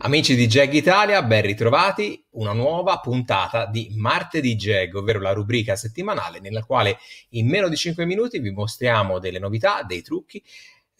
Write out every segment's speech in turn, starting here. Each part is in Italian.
Amici di Jag Italia, ben ritrovati. Una nuova puntata di Martedì Jag, ovvero la rubrica settimanale nella quale in meno di 5 minuti vi mostriamo delle novità, dei trucchi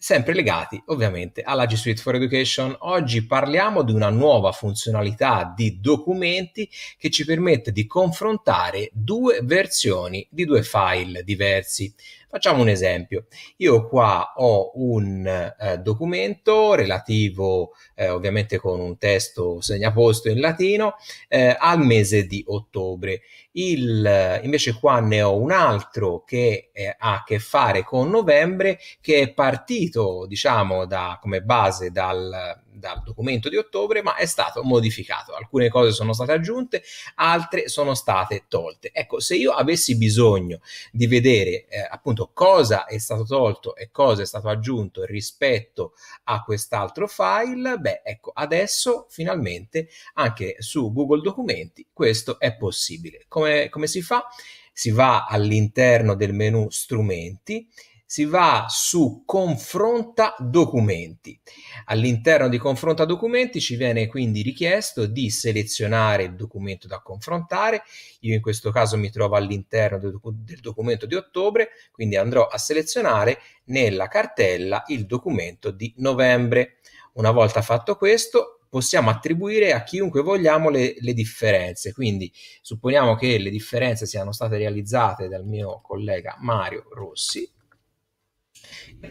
sempre legati ovviamente alla G Suite for Education. Oggi parliamo di una nuova funzionalità di documenti che ci permette di confrontare due versioni di due file diversi. Facciamo un esempio. Io qua ho un eh, documento relativo, eh, ovviamente con un testo segnaposto in latino, eh, al mese di ottobre. Il, invece qua ne ho un altro che eh, ha a che fare con novembre, che è partito partito diciamo da, come base dal, dal documento di ottobre, ma è stato modificato. Alcune cose sono state aggiunte, altre sono state tolte. Ecco, se io avessi bisogno di vedere eh, appunto cosa è stato tolto e cosa è stato aggiunto rispetto a quest'altro file, beh, ecco, adesso finalmente anche su Google Documenti questo è possibile. Come, come si fa? Si va all'interno del menu strumenti si va su confronta documenti. All'interno di confronta documenti ci viene quindi richiesto di selezionare il documento da confrontare. Io in questo caso mi trovo all'interno del, documento di ottobre, quindi andrò a selezionare nella cartella il documento di novembre. Una volta fatto questo, possiamo attribuire a chiunque vogliamo le, le, differenze. Quindi supponiamo che le differenze siano state realizzate dal mio collega Mario Rossi.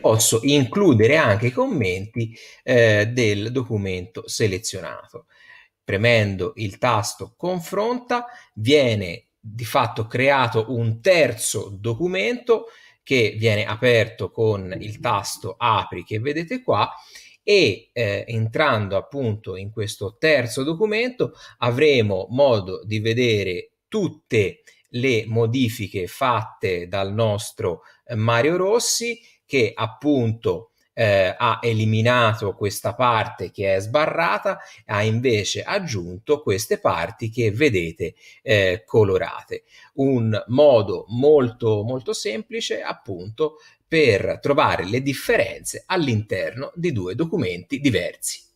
Posso includere anche i commenti eh, del documento selezionato. Premendo il tasto confronta viene di fatto creato un terzo documento che viene aperto con il tasto apri che vedete qua e eh, entrando appunto in questo terzo documento avremo modo di vedere tutte le le modifiche fatte dal nostro eh, Mario Rossi che appunto eh, ha eliminato questa parte che è sbarrata, ha invece aggiunto queste parti che vedete eh, colorate. Un modo molto molto semplice appunto per trovare le differenze all'interno di due documenti diversi.